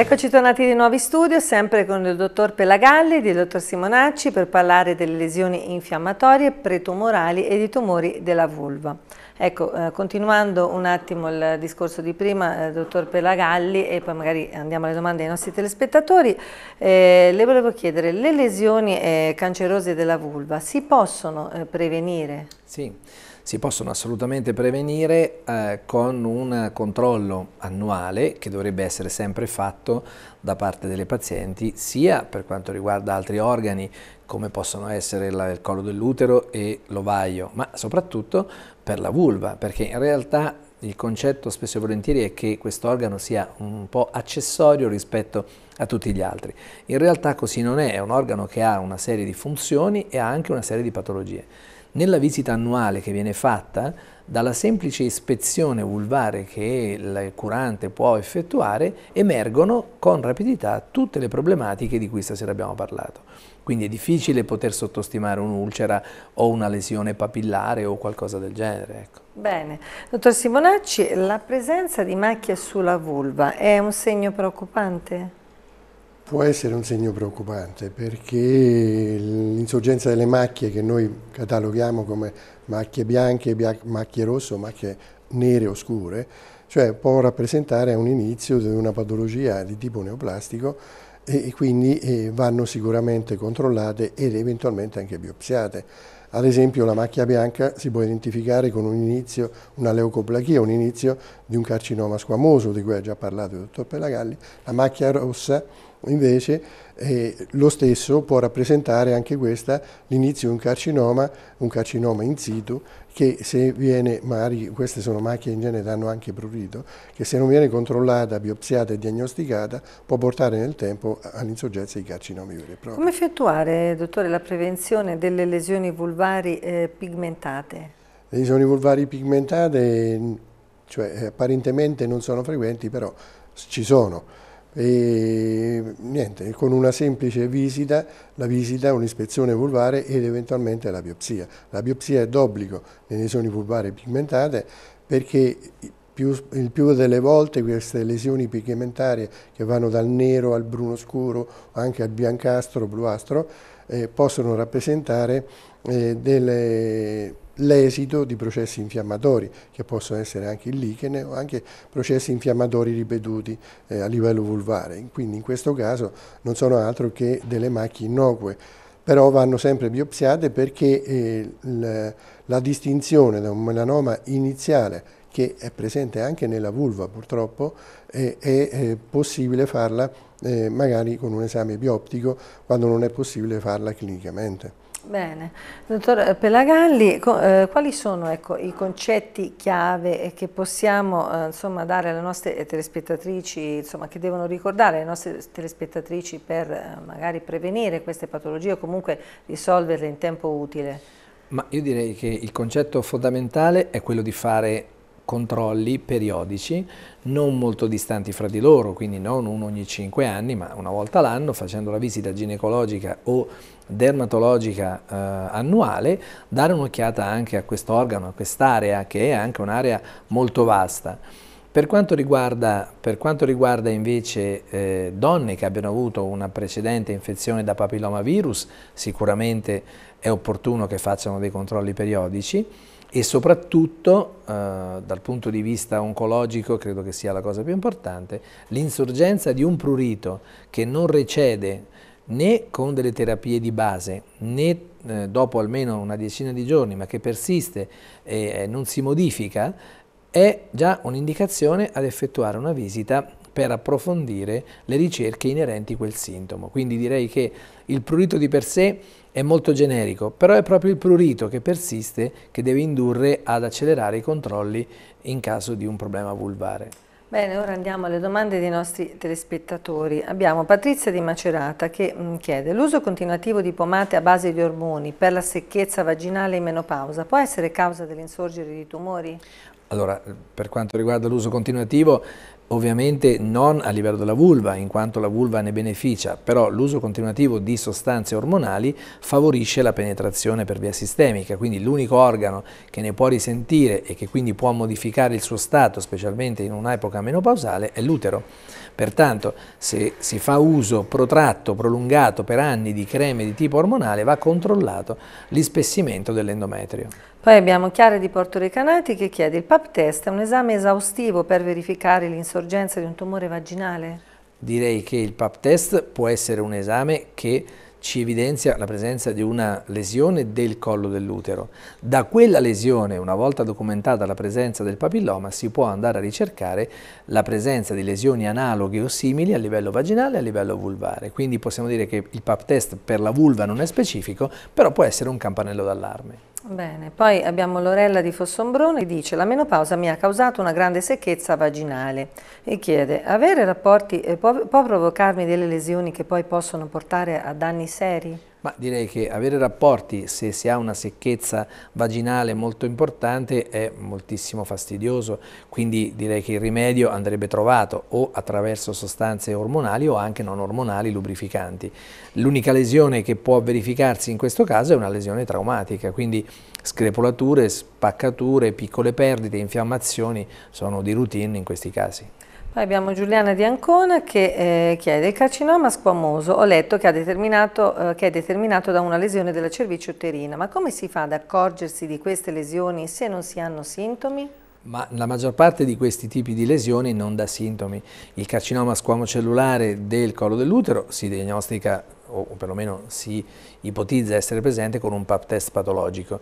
Eccoci tornati di nuovo in studio, sempre con il dottor Pelagalli e il dottor Simonacci per parlare delle lesioni infiammatorie pretumorali e di tumori della vulva. Ecco, eh, continuando un attimo il discorso di prima, eh, dottor Pelagalli, e poi magari andiamo alle domande dei nostri telespettatori, eh, le volevo chiedere, le lesioni eh, cancerose della vulva si possono eh, prevenire? Sì si possono assolutamente prevenire eh, con un controllo annuale che dovrebbe essere sempre fatto da parte delle pazienti, sia per quanto riguarda altri organi come possono essere la, il collo dell'utero e l'ovaio, ma soprattutto per la vulva, perché in realtà il concetto spesso e volentieri è che questo organo sia un po' accessorio rispetto a tutti gli altri. In realtà così non è, è un organo che ha una serie di funzioni e ha anche una serie di patologie. Nella visita annuale che viene fatta, dalla semplice ispezione vulvare che il curante può effettuare, emergono con rapidità tutte le problematiche di cui stasera abbiamo parlato. Quindi è difficile poter sottostimare un'ulcera o una lesione papillare o qualcosa del genere. Ecco. Bene. Dottor Simonacci, la presenza di macchie sulla vulva è un segno preoccupante? può essere un segno preoccupante perché l'insorgenza delle macchie che noi cataloghiamo come macchie bianche, macchie rosse o macchie nere oscure, cioè può rappresentare un inizio di una patologia di tipo neoplastico e quindi eh, vanno sicuramente controllate ed eventualmente anche biopsiate ad esempio la macchia bianca si può identificare con un inizio, una leucoplachia, un inizio di un carcinoma squamoso di cui ha già parlato il dottor Pelagalli. La macchia rossa invece eh, lo stesso può rappresentare anche questa l'inizio di un carcinoma, un carcinoma in situ che se viene, magari queste sono macchie in genere danno anche prurito, che se non viene controllata, biopsiata e diagnosticata può portare nel tempo all'insorgenza di carcinomi veri e propri. Come effettuare, dottore, la prevenzione delle lesioni vulvari eh, pigmentate? Le lesioni vulvari pigmentate, cioè apparentemente non sono frequenti, però ci sono e, niente, con una semplice visita, la visita, un'ispezione vulvare ed eventualmente la biopsia. La biopsia è d'obbligo nelle lesioni vulvari pigmentate perché il più delle volte queste lesioni pigmentarie che vanno dal nero al bruno scuro, anche al biancastro, bluastro, eh, possono rappresentare eh, delle l'esito di processi infiammatori, che possono essere anche il lichene o anche processi infiammatori ripetuti eh, a livello vulvare. Quindi in questo caso non sono altro che delle macchie innocue, però vanno sempre biopsiate perché eh, la, la distinzione da un melanoma iniziale che è presente anche nella vulva purtroppo, eh, è possibile farla eh, magari con un esame bioptico quando non è possibile farla clinicamente. Bene, dottor Pelagalli, eh, quali sono ecco, i concetti chiave eh, che possiamo eh, insomma, dare alle nostre telespettatrici, insomma, che devono ricordare le nostre telespettatrici per magari prevenire queste patologie o comunque risolverle in tempo utile? Ma io direi che il concetto fondamentale è quello di fare controlli periodici non molto distanti fra di loro, quindi non uno ogni 5 anni, ma una volta l'anno facendo la visita ginecologica o dermatologica eh, annuale, dare un'occhiata anche a questo organo, a quest'area che è anche un'area molto vasta. Per quanto, riguarda, per quanto riguarda, invece eh, donne che abbiano avuto una precedente infezione da papillomavirus, sicuramente è opportuno che facciano dei controlli periodici e soprattutto eh, dal punto di vista oncologico, credo che sia la cosa più importante, l'insorgenza di un prurito che non recede né con delle terapie di base né eh, dopo almeno una decina di giorni ma che persiste e eh, non si modifica è già un'indicazione ad effettuare una visita per approfondire le ricerche inerenti a quel sintomo. Quindi direi che il prurito di per sé è molto generico, però è proprio il prurito che persiste che deve indurre ad accelerare i controlli in caso di un problema vulvare. Bene, ora andiamo alle domande dei nostri telespettatori. Abbiamo Patrizia di Macerata che mm, chiede l'uso continuativo di pomate a base di ormoni per la secchezza vaginale in menopausa può essere causa dell'insorgere di tumori? Allora, per quanto riguarda l'uso continuativo, ovviamente non a livello della vulva, in quanto la vulva ne beneficia, però l'uso continuativo di sostanze ormonali favorisce la penetrazione per via sistemica, quindi l'unico organo che ne può risentire e che quindi può modificare il suo stato, specialmente in un'epoca menopausale, è l'utero. Pertanto, se si fa uso protratto, prolungato per anni di creme di tipo ormonale, va controllato l'ispessimento dell'endometrio. Poi abbiamo Chiara di Porto Recanati che chiede il pap test è un esame esaustivo per verificare l'insorgenza di un tumore vaginale? Direi che il pap test può essere un esame che ci evidenzia la presenza di una lesione del collo dell'utero. Da quella lesione, una volta documentata la presenza del papilloma, si può andare a ricercare la presenza di lesioni analoghe o simili a livello vaginale e a livello vulvare. Quindi possiamo dire che il pap test per la vulva non è specifico, però può essere un campanello d'allarme. Bene, poi abbiamo Lorella di Fossombrone che dice la menopausa mi ha causato una grande secchezza vaginale e chiede avere rapporti eh, può, può provocarmi delle lesioni che poi possono portare a danni seri? Ma direi che avere rapporti, se si ha una secchezza vaginale molto importante, è moltissimo fastidioso, quindi direi che il rimedio andrebbe trovato o attraverso sostanze ormonali o anche non ormonali, lubrificanti. L'unica lesione che può verificarsi in questo caso è una lesione traumatica, quindi screpolature, spaccature, piccole perdite, infiammazioni sono di routine in questi casi. Poi abbiamo Giuliana di Ancona che eh, chiede il carcinoma squamoso. Ho letto che, eh, che, è determinato da una lesione della cervice uterina, ma come si fa ad accorgersi di queste lesioni se non si hanno sintomi? Ma la maggior parte di questi tipi di lesioni non dà sintomi. Il carcinoma squamocellulare del collo dell'utero si diagnostica o perlomeno si ipotizza essere presente con un pap test patologico.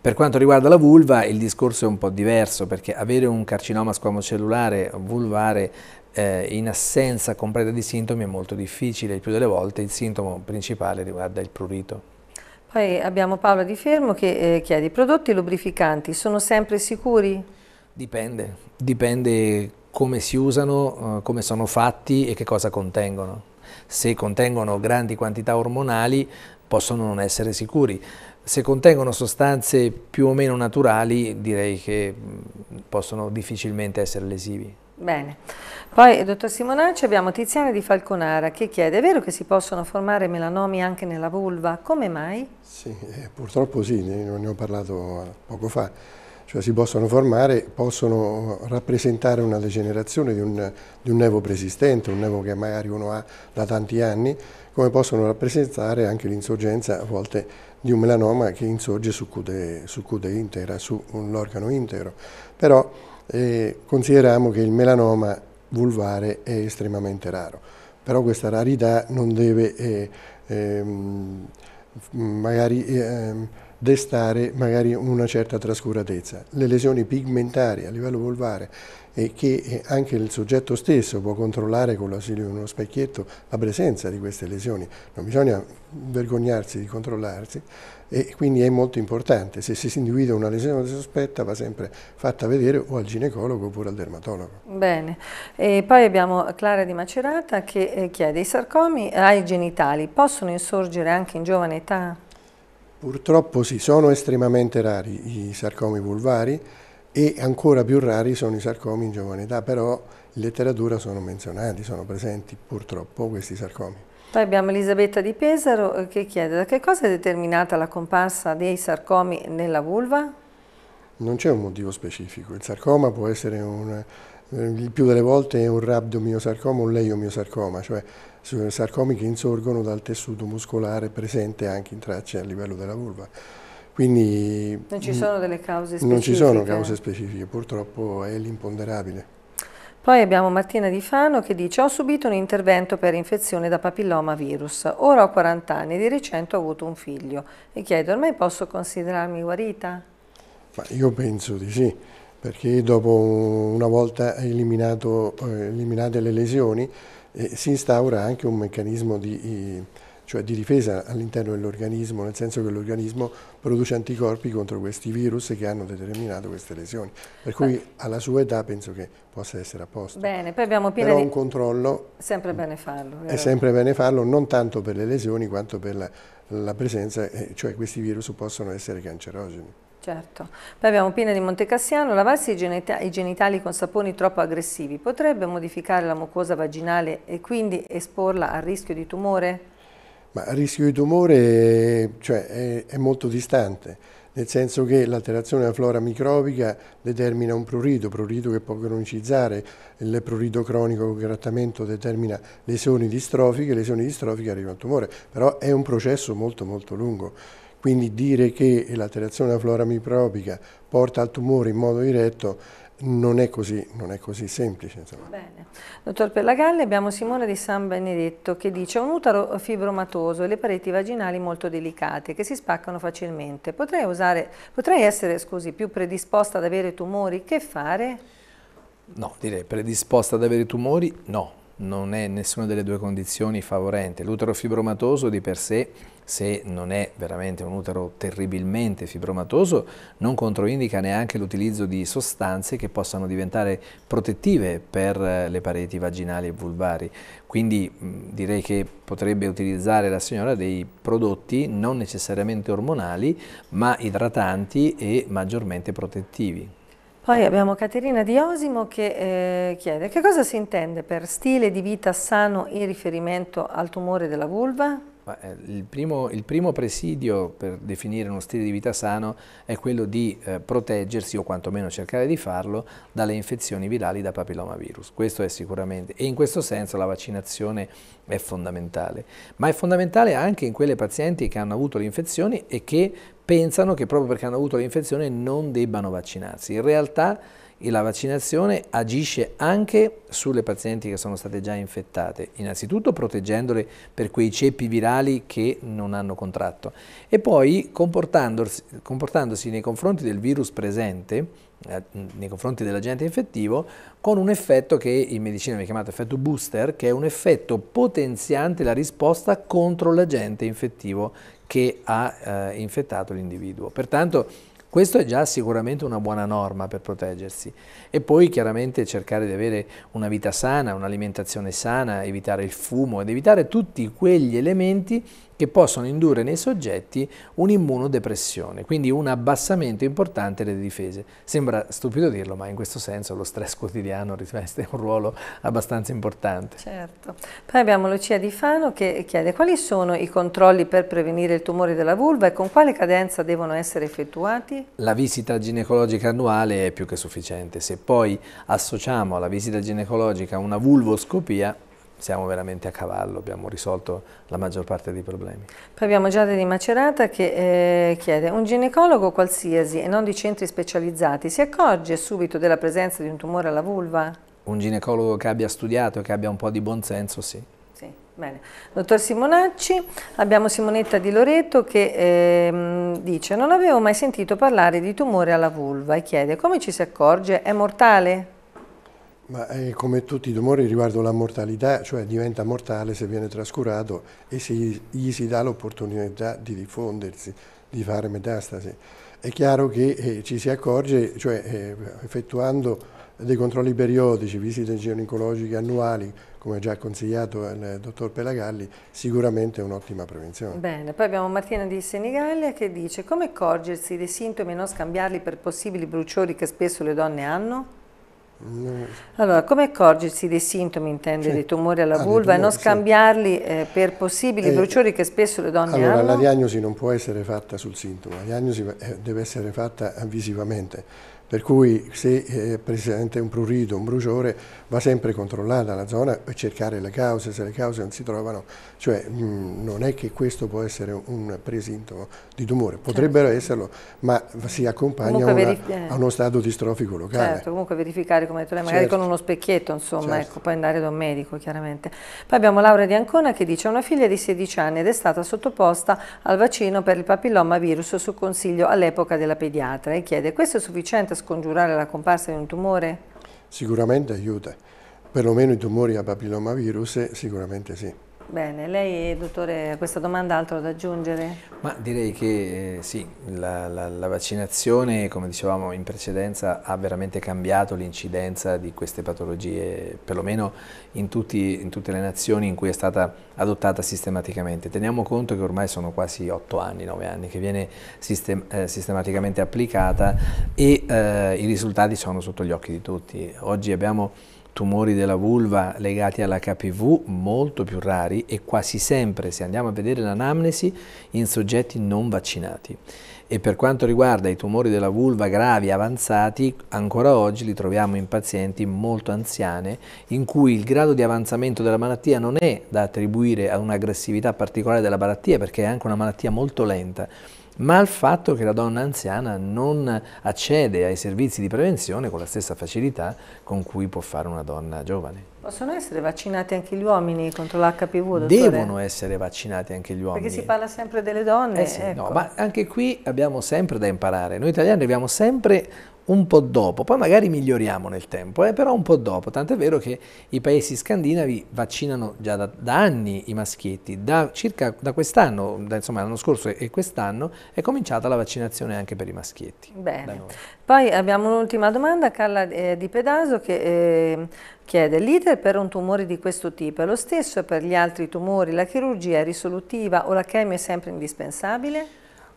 Per quanto riguarda la vulva il discorso è un po' diverso perché avere un carcinoma squamocellulare vulvare eh, in assenza completa di sintomi è molto difficile, il più delle volte il sintomo principale riguarda il prurito. Poi abbiamo Paola Di Fermo che eh, chiede, i prodotti lubrificanti sono sempre sicuri? Dipende, dipende come si usano, eh, come sono fatti e che cosa contengono. Se contengono grandi quantità ormonali possono non essere sicuri se contengono sostanze più o meno naturali direi che mm, possono difficilmente essere lesivi. Bene. Poi, dottor Simonacci, abbiamo Tiziana di Falconara che chiede, è vero che si possono formare melanomi anche nella vulva? Come mai? Sì, eh, purtroppo sì, ne, ne ho parlato poco fa. Cioè si possono formare, possono rappresentare una degenerazione di un, di un nevo preesistente, un nevo che magari uno ha da tanti anni, come possono rappresentare anche l'insorgenza a volte di un melanoma che insorge su code, su code intera, sull'organo intero. Però eh, consideriamo che il melanoma vulvare è estremamente raro, però questa rarità non deve eh, ehm, magari... Ehm, destare magari una certa trascuratezza. Le lesioni pigmentari a livello volvare e che eh, anche il soggetto stesso può controllare con l'ausilio di uno specchietto la presenza di queste lesioni, non bisogna vergognarsi di controllarsi e quindi è molto importante, se si individua una lesione sospetta va sempre fatta vedere o al ginecologo oppure al dermatologo. Bene, e poi abbiamo Clara di Macerata che eh, chiede i sarcomi eh, ai genitali possono insorgere anche in giovane età? Purtroppo sì, sono estremamente rari i sarcomi vulvari e ancora più rari sono i sarcomi in giovane età, però in letteratura sono menzionati, sono presenti purtroppo questi sarcomi. Poi abbiamo Elisabetta di Pesaro eh, che chiede da che cosa è determinata la comparsa dei sarcomi nella vulva? Non c'è un motivo specifico, il sarcoma può essere un, il più delle volte un rabdomiosarcoma o un leiomiosarcoma, cioè sarcomi che insorgono dal tessuto muscolare presente anche in tracce a livello della vulva. Quindi non ci sono delle cause specifiche. Non ci sono cause specifiche, purtroppo è l'imponderabile. Poi abbiamo Martina Di Fano che dice ho subito un intervento per infezione da papilloma virus, ora ho 40 anni e di recente ho avuto un figlio e chiedo ormai posso considerarmi guarita? Ma io penso di sì, perché dopo una volta eliminato, eh, eliminate le lesioni eh, si instaura anche un meccanismo di, cioè di difesa all'interno dell'organismo, nel senso che l'organismo produce anticorpi contro questi virus che hanno determinato queste lesioni. Per cui Beh. alla sua età penso che possa essere a posto. Bene, poi abbiamo pieno Però di... un controllo... Sempre bene farlo. È sempre bene farlo, non tanto per le lesioni quanto per la, la presenza, eh, cioè questi virus possono essere cancerogeni. Certo. Poi abbiamo Pina di Montecassiano, lavarsi i, genita i genitali con saponi troppo aggressivi potrebbe modificare la mucosa vaginale e quindi esporla al rischio di tumore? Ma il rischio di tumore cioè, è, è molto distante, nel senso che l'alterazione della flora microbica determina un prurito, prurito che può cronicizzare, il prurito cronico con grattamento determina lesioni distrofiche, lesioni distrofiche arrivano al tumore, però è un processo molto molto lungo. Quindi dire che l'alterazione della flora microbica porta al tumore in modo diretto non è così, non è così semplice. Dottor Perlagalli, abbiamo Simone di San Benedetto che dice un utero fibromatoso e le pareti vaginali molto delicate che si spaccano facilmente. Potrei, usare, potrei essere scusi, più predisposta ad avere tumori? Che fare? No, direi predisposta ad avere tumori no, non è nessuna delle due condizioni favorente. L'utero fibromatoso di per sé, se non è veramente un utero terribilmente fibromatoso, non controindica neanche l'utilizzo di sostanze che possano diventare protettive per eh, le pareti vaginali e vulvari. Quindi mh, direi che potrebbe utilizzare la signora dei prodotti non necessariamente ormonali, ma idratanti e maggiormente protettivi. Poi abbiamo Caterina di Osimo che eh, chiede che cosa si intende per stile di vita sano in riferimento al tumore della vulva? Eh, il primo, il primo, presidio per definire uno stile di vita sano è quello di eh, proteggersi o quantomeno cercare di farlo dalle infezioni virali da papillomavirus. Questo è sicuramente e in questo senso la vaccinazione è fondamentale, ma è fondamentale anche in quelle pazienti che hanno avuto le infezioni e che pensano che proprio perché hanno avuto l'infezione non debbano vaccinarsi. In realtà la vaccinazione agisce anche sulle pazienti che sono state già infettate, innanzitutto proteggendole per quei ceppi virali che non hanno contratto e poi comportandosi, comportandosi nei confronti del virus presente, eh, nei confronti dell'agente infettivo, con un effetto che in medicina viene chiamato effetto booster, che è un effetto potenziante la risposta contro l'agente infettivo che ha eh, infettato l'individuo. Pertanto questo è già sicuramente una buona norma per proteggersi e poi chiaramente cercare di avere una vita sana, un'alimentazione sana, evitare il fumo ed evitare tutti quegli elementi che possono indurre nei soggetti un'immunodepressione, quindi un abbassamento importante delle difese. Sembra stupido dirlo, ma in questo senso lo stress quotidiano riveste un ruolo abbastanza importante. Certo. Poi abbiamo Lucia Di Fano che chiede quali sono i controlli per prevenire il tumore della vulva e con quale cadenza devono essere effettuati? La visita ginecologica annuale è più che sufficiente. Se poi associamo alla visita ginecologica una vulvoscopia, siamo veramente a cavallo, abbiamo risolto la maggior parte dei problemi. Poi abbiamo Giada di Macerata che eh, chiede, un ginecologo qualsiasi e non di centri specializzati si accorge subito della presenza di un tumore alla vulva? Un ginecologo che abbia studiato, e che abbia un po' di buonsenso, sì. Bene. Dottor Simonacci, abbiamo Simonetta di Loreto che eh, dice non avevo mai sentito parlare di tumore alla vulva e chiede come ci si accorge, è mortale? Ma è eh, come tutti i tumori riguardo la mortalità, cioè diventa mortale se viene trascurato e se gli si dà l'opportunità di diffondersi, di fare metastasi. È chiaro che eh, ci si accorge, cioè eh, effettuando dei controlli periodici, visite ginecologiche annuali, come già consigliato il dottor Pelagalli, sicuramente è un'ottima prevenzione. Bene, poi abbiamo Martina di Senigallia che dice come accorgersi dei sintomi e non scambiarli per possibili bruciori che spesso le donne hanno? Allora, come accorgersi dei sintomi, intende, cioè, dei tumori alla ah, vulva ah, e non scambiarli eh, per possibili eh, bruciori che spesso le donne allora, hanno? Allora, la diagnosi non può essere fatta sul sintomo, la diagnosi eh, deve essere fatta visivamente. Per cui se è eh, presente un prurito, un bruciore, va sempre controllata la zona e cercare le cause, se le cause non si trovano, cioè mh, mm, non è che questo può essere un presintomo di tumore, certo. potrebbero certo. esserlo, ma si accompagna una, eh. a, uno stato distrofico locale. Certo, comunque verificare, come ha detto lei, magari certo. con uno specchietto, insomma, certo. ecco, poi andare da un medico, chiaramente. Poi abbiamo Laura di Ancona che dice una figlia di 16 anni ed è stata sottoposta al vaccino per il papillomavirus su consiglio all'epoca della pediatra e chiede questo è sufficiente scongiurare la comparsa di un tumore? Sicuramente aiuta, perlomeno i tumori a papillomavirus sicuramente sì. Bene, lei dottore ha questa domanda altro da aggiungere? Ma direi che eh, sì, la, la, la, vaccinazione come dicevamo in precedenza ha veramente cambiato l'incidenza di queste patologie perlomeno in, tutti, in, tutte le nazioni in cui è stata adottata sistematicamente. Teniamo conto che ormai sono quasi 8 anni, 9 anni che viene sistem eh, sistematicamente applicata e eh, i risultati sono sotto gli occhi di tutti. Oggi abbiamo tumori della vulva legati all'HPV molto più rari e quasi sempre, se andiamo a vedere l'anamnesi, in soggetti non vaccinati. E per quanto riguarda i tumori della vulva gravi avanzati, ancora oggi li troviamo in pazienti molto anziane, in cui il grado di avanzamento della malattia non è da attribuire a un'aggressività particolare della malattia, perché è anche una malattia molto lenta ma al fatto che la donna anziana non accede ai servizi di prevenzione con la stessa facilità con cui può fare una donna giovane. Possono essere vaccinati anche gli uomini contro l'HPV? Devono essere vaccinati anche gli uomini. Perché si parla sempre delle donne. Eh sì, ecco. no, ma anche qui abbiamo sempre da imparare. Noi italiani abbiamo sempre un po' dopo, poi magari miglioriamo nel tempo, eh, però un po' dopo, tant'è vero che i paesi scandinavi vaccinano già da, da anni i maschietti, da circa da quest'anno, da, insomma l'anno scorso e quest'anno è cominciata la vaccinazione anche per i maschietti. Bene, poi abbiamo un'ultima domanda, Carla eh, Di Pedaso che... Eh, chiede l'iter per un tumore di questo tipo è lo stesso per gli altri tumori? La chirurgia è risolutiva o la chemio è sempre indispensabile?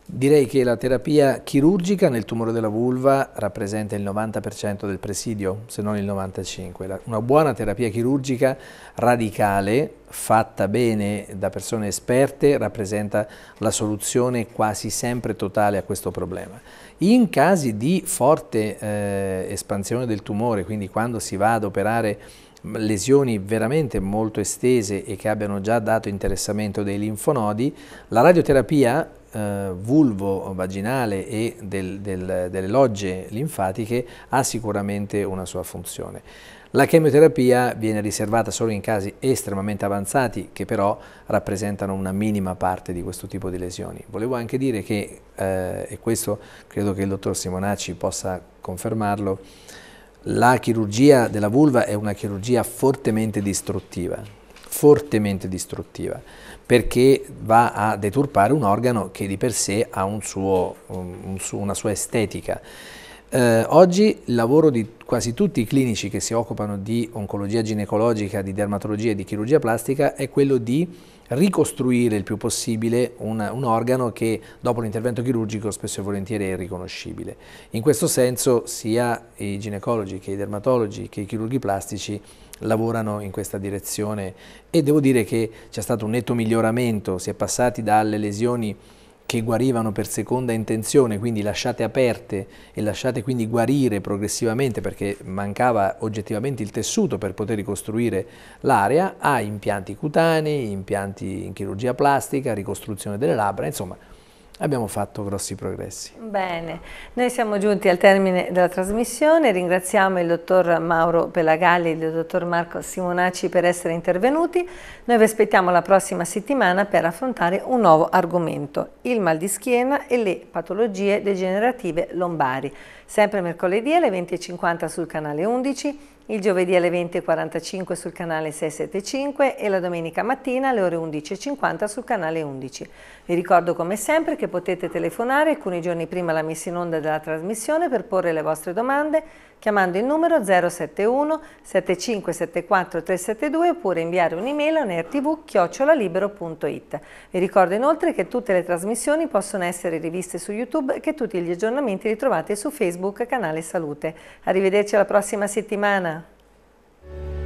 Direi che la terapia chirurgica nel tumore della vulva rappresenta il 90% del presidio, se non il 95%. Una buona terapia chirurgica radicale, fatta bene da persone esperte, rappresenta la soluzione quasi sempre totale a questo problema. In casi di forte eh, espansione del tumore, quindi quando si va ad operare lesioni veramente molto estese e che abbiano già dato interessamento dei linfonodi, la radioterapia eh, vulvo vaginale e del, del, delle logge linfatiche ha sicuramente una sua funzione. La chemioterapia viene riservata solo in casi estremamente avanzati che però rappresentano una minima parte di questo tipo di lesioni. Volevo anche dire che, eh, e questo credo che il dottor Simonacci possa confermarlo, la chirurgia della vulva è una chirurgia fortemente distruttiva, fortemente distruttiva perché va a deturpare un organo che di per sé ha un suo, un, una sua estetica. Eh, oggi il lavoro di quasi tutti i clinici che si occupano di oncologia ginecologica, di dermatologia e di chirurgia plastica è quello di ricostruire il più possibile un, un organo che dopo l'intervento chirurgico spesso e volentieri è irriconoscibile. In questo senso sia i ginecologi che i dermatologi che i chirurghi plastici lavorano in questa direzione e devo dire che c'è stato un netto miglioramento, si è passati dalle lesioni che guarivano per seconda intenzione, quindi lasciate aperte e lasciate quindi guarire progressivamente perché mancava oggettivamente il tessuto per poter ricostruire l'area, a impianti cutanei, impianti in chirurgia plastica, ricostruzione delle labbra, insomma abbiamo fatto grossi progressi. Bene, noi siamo giunti al termine della trasmissione, ringraziamo il dottor Mauro Pelagalli e il dottor Marco Simonacci per essere intervenuti, noi vi aspettiamo la prossima settimana per affrontare un nuovo argomento, il mal di schiena e le patologie degenerative lombari, sempre mercoledì alle 20.50 sul canale 11 il giovedì alle 20.45 sul canale 675 e la domenica mattina alle ore 11.50 sul canale 11. Vi ricordo come sempre che potete telefonare alcuni giorni prima la messa in onda della trasmissione per porre le vostre domande chiamando il numero 071 7574 372 oppure inviare un'email a nertv.it. Vi ricordo inoltre che tutte le trasmissioni possono essere riviste su YouTube e che tutti gli aggiornamenti li trovate su Facebook canale Salute. Arrivederci alla prossima settimana! Thank you.